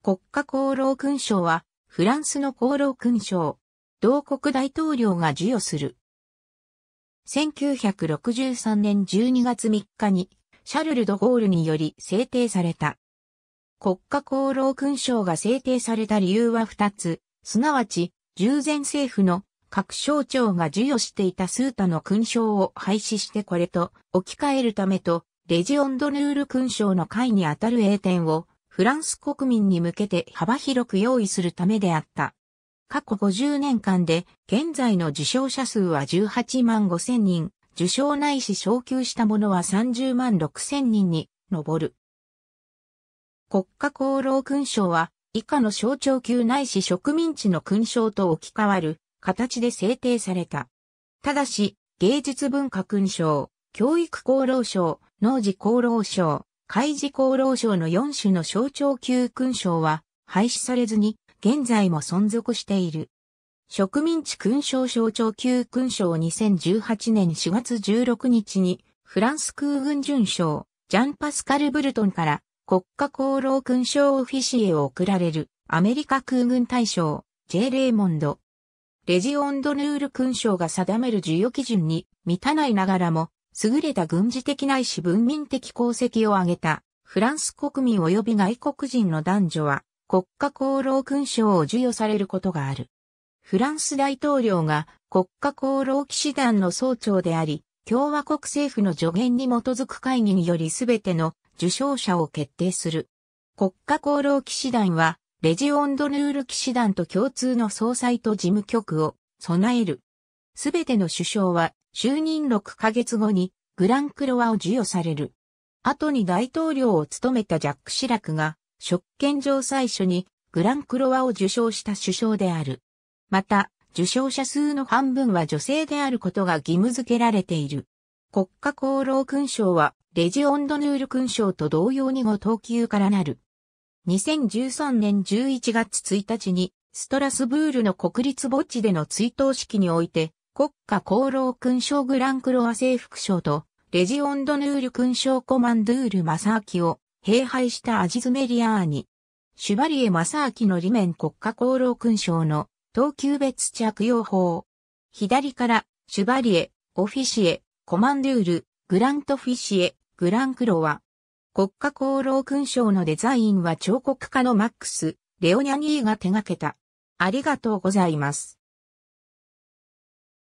国家功労勲章は、フランスの功労勲章。同国大統領が授与する。1963年12月3日に、シャルル・ド・ゴールにより制定された。国家功労勲章が制定された理由は2つ、すなわち、従前政府の各省庁が授与していたスータの勲章を廃止してこれと置き換えるためと、レジオンドヌール勲章の会にあたる英典をフランス国民に向けて幅広く用意するためであった。過去50年間で現在の受賞者数は18万5千人、受賞ないし昇給した者は30万6千人に上る。国家功労勲章は以下の象徴級ないし植民地の勲章と置き換わる形で制定された。ただし、芸術文化勲章、教育功労賞、農事功労賞、海事功労賞の4種の象徴級勲章は廃止されずに現在も存続している。植民地勲章象徴級勲章2018年4月16日にフランス空軍巡賞。ジャンパスカル・ブルトンから国家功労勲章オフィシエを贈られるアメリカ空軍大将 J. レーモンド。レジオンドヌール勲章が定める授与基準に満たないながらも優れた軍事的ないし文民的功績を挙げた、フランス国民及び外国人の男女は、国家功労勲章を授与されることがある。フランス大統領が国家功労騎士団の総長であり、共和国政府の助言に基づく会議によりすべての受賞者を決定する。国家功労騎士団は、レジオンドヌール騎士団と共通の総裁と事務局を備える。すべての首相は就任6ヶ月後にグランクロワを授与される。後に大統領を務めたジャック・シラクが、職権上最初にグランクロワを受賞した首相である。また、受賞者数の半分は女性であることが義務付けられている。国家功労勲章は、レジオンドヌール勲章と同様に5等級からなる。2013年11月1日に、ストラスブールの国立墓地での追悼式において、国家功労勲章グランクロア征服賞と、レジオンドヌール勲章コマンドゥール正明を併敗したアジズメリアーニ。シュバリエ正明の理面国家功労勲章の等級別着用法。左から、シュバリエ、オフィシエ、コマンドゥール、グラントフィシエ、グランクロア。国家功労勲章のデザインは彫刻家のマックス、レオニャニーが手掛けた。ありがとうございます。